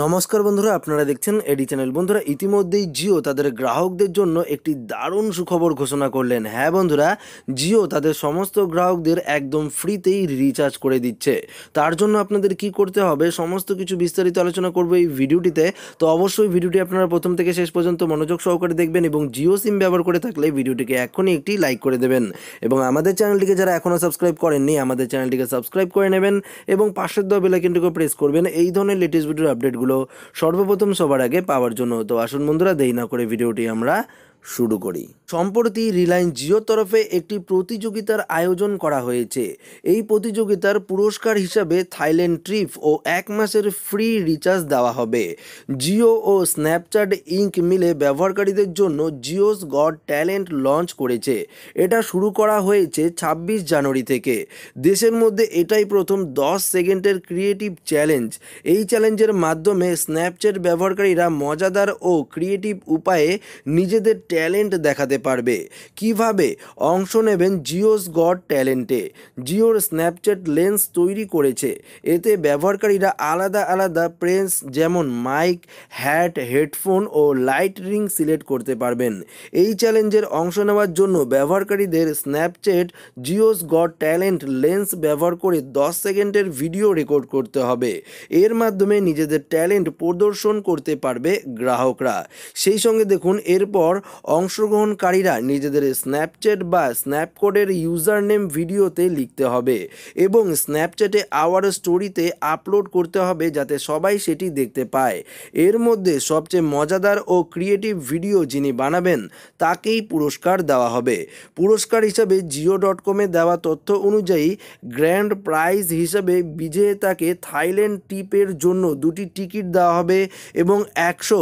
নমস্কার বন্ধুরা আপনারা দেখছেন এডি চ্যানেল বন্ধুরা ইতিমধ্যেই জিও তাদের গ্রাহকদের জন্য একটি দারুণ সুখবর ঘোষণা করলেন হ্যাঁ বন্ধুরা জিও তাদের সমস্ত গ্রাহকদের একদম ফ্রিতেই রিচার্জ করে দিচ্ছে তার জন্য আপনাদের কি করতে হবে সমস্ত কিছু বিস্তারিত আলোচনা করবো এই ভিডিওটিতে তো অবশ্যই ভিডিওটি আপনারা প্রথম থেকে শেষ পর্যন্ত মনোযোগ সহকারে দেখবেন এবং জিও সিম ব্যবহার করে থাকলে ভিডিওটিকে এখনই একটি লাইক করে দেবেন এবং আমাদের চ্যানেলটিকে যারা এখনও সাবস্ক্রাইব করেননি আমাদের চ্যানেলটিকে সাবস্ক্রাইব করে নেবেন এবং পাশের দেওয়া বেলাইকিনটিকে প্রেস করবেন এই ধরনের লেটেস্ট ভিডিও আপডেট খবরগুলো সর্বপ্রথম সবার আগে পাওয়ার জন্য তো আসুন বন্ধুরা দেই না করে ভিডিওটি আমরা শুরু করি সম্প্রতি রিলায়েন্স জিও তরফে একটি প্রতিযোগিতার আয়োজন করা হয়েছে এই প্রতিযোগিতার পুরস্কার হিসাবে থাইল্যান্ড ট্রিপ ও এক মাসের ফ্রি রিচার্জ দেওয়া হবে জিও ও স্ন্যাপচ্যাট ইঙ্ক মিলে ব্যবহারকারীদের জন্য জিওস গড ট্যালেন্ট লঞ্চ করেছে এটা শুরু করা হয়েছে ২৬ জানুয়ারি থেকে দেশের মধ্যে এটাই প্রথম দশ সেকেন্ডের ক্রিয়েটিভ চ্যালেঞ্জ এই চ্যালেঞ্জের মাধ্যমে স্ন্যাপচ্যাট ব্যবহারকারীরা মজাদার ও ক্রিয়েটিভ উপায়ে নিজেদের ট্যালেন্ট দেখাতে পারবে কিভাবে অংশ নেবেন জিওস গড ট্যালেন্টে জিওর স্ন্যাপচ্যাট লেন্স তৈরি করেছে এতে ব্যবহারকারীরা আলাদা আলাদা প্রেন্স যেমন মাইক হ্যাট হেডফোন ও লাইট রিং সিলেক্ট করতে পারবেন এই চ্যালেঞ্জের অংশ নেওয়ার জন্য ব্যবহারকারীদের স্ন্যাপচ্যাট জিওস গড ট্যালেন্ট লেন্স ব্যবহার করে দশ সেকেন্ডের ভিডিও রেকর্ড করতে হবে এর মাধ্যমে নিজেদের ট্যালেন্ট প্রদর্শন করতে পারবে গ্রাহকরা সেই সঙ্গে দেখুন এরপর অংশগ্রহণকারীরা নিজেদের স্ন্যাপচ্যাট বা স্ন্যাপকোডের ইউজার নেম ভিডিওতে লিখতে হবে এবং স্ন্যাপচ্যাটে আওয়ার স্টোরিতে আপলোড করতে হবে যাতে সবাই সেটি দেখতে পায় এর মধ্যে সবচেয়ে মজাদার ও ক্রিয়েটিভ ভিডিও যিনি বানাবেন তাকেই পুরস্কার দেওয়া হবে পুরস্কার হিসাবে জিও ডট কমে দেওয়া তথ্য অনুযায়ী গ্র্যান্ড প্রাইজ হিসাবে বিজেতাকে থাইল্যান্ড টিপের জন্য দুটি টিকিট দেওয়া হবে এবং একশো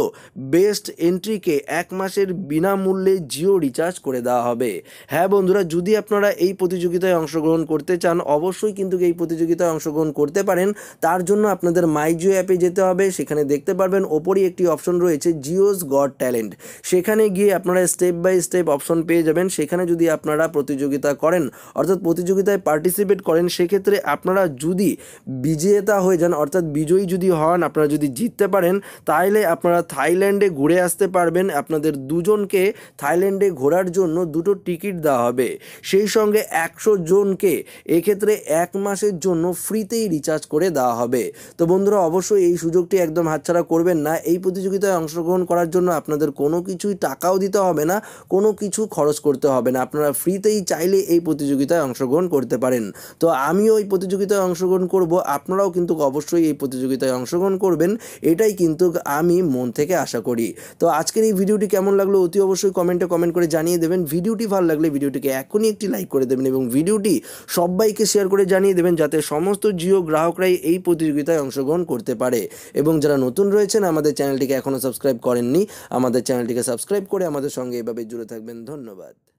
বেস্ট এন্ট্রিকে এক মাসের বিনা বিনামূল্যে জিও রিচার্জ করে দেওয়া হবে হ্যাঁ বন্ধুরা যদি আপনারা এই প্রতিযোগিতায় অংশগ্রহণ করতে চান অবশ্যই কিন্তু এই প্রতিযোগিতায় অংশগ্রহণ করতে পারেন তার জন্য আপনাদের মাই জিও অ্যাপে যেতে হবে সেখানে দেখতে পারবেন ওপরই একটি অপশন রয়েছে জিওস গড ট্যালেন্ট সেখানে গিয়ে আপনারা স্টেপ বাই স্টেপ অপশন পেয়ে যাবেন সেখানে যদি আপনারা প্রতিযোগিতা করেন অর্থাৎ প্রতিযোগিতায় পার্টিসিপেট করেন সেক্ষেত্রে আপনারা যদি বিজেতা হয়ে যান অর্থাৎ বিজয়ী যদি হন আপনারা যদি জিততে পারেন তাহলে আপনারা থাইল্যান্ডে ঘুরে আসতে পারবেন আপনাদের দুজনকে জনকে থাইল্যান্ডে ঘোরার জন্য দুটো টিকিট দেওয়া হবে সেই সঙ্গে একশো জনকে এক্ষেত্রে এক মাসের জন্য ফ্রিতেই রিচার্জ করে দেওয়া হবে তো বন্ধুরা অবশ্যই এই সুযোগটি একদম হাতছাড়া করবেন না এই প্রতিযোগিতায় অংশগ্রহণ করার জন্য আপনাদের কোনো কিছুই টাকাও দিতে হবে না কোনো কিছু খরচ করতে হবে না আপনারা ফ্রিতেই চাইলে এই প্রতিযোগিতায় অংশগ্রহণ করতে পারেন তো আমিও এই প্রতিযোগিতায় অংশগ্রহণ করব আপনারাও কিন্তু অবশ্যই এই প্রতিযোগিতায় অংশগ্রহণ করবেন এটাই কিন্তু আমি মন থেকে আশা করি তো আজকের এই ভিডিওটি কেমন লাগলো অতি অবশ্যই কমেন্টে কমেন্ট করে জানিয়ে দেবেন ভিডিওটি ভালো লাগলে ভিডিওটিকে এখনই একটি লাইক করে দেবেন এবং ভিডিওটি সবাইকে শেয়ার করে জানিয়ে দেবেন যাতে সমস্ত জিও গ্রাহকরাই এই প্রতিযোগিতায় অংশগ্রহণ করতে পারে এবং যারা নতুন রয়েছেন আমাদের চ্যানেলটিকে এখনও সাবস্ক্রাইব করেননি আমাদের চ্যানেলটিকে সাবস্ক্রাইব করে আমাদের সঙ্গে এভাবে জুড়ে থাকবেন ধন্যবাদ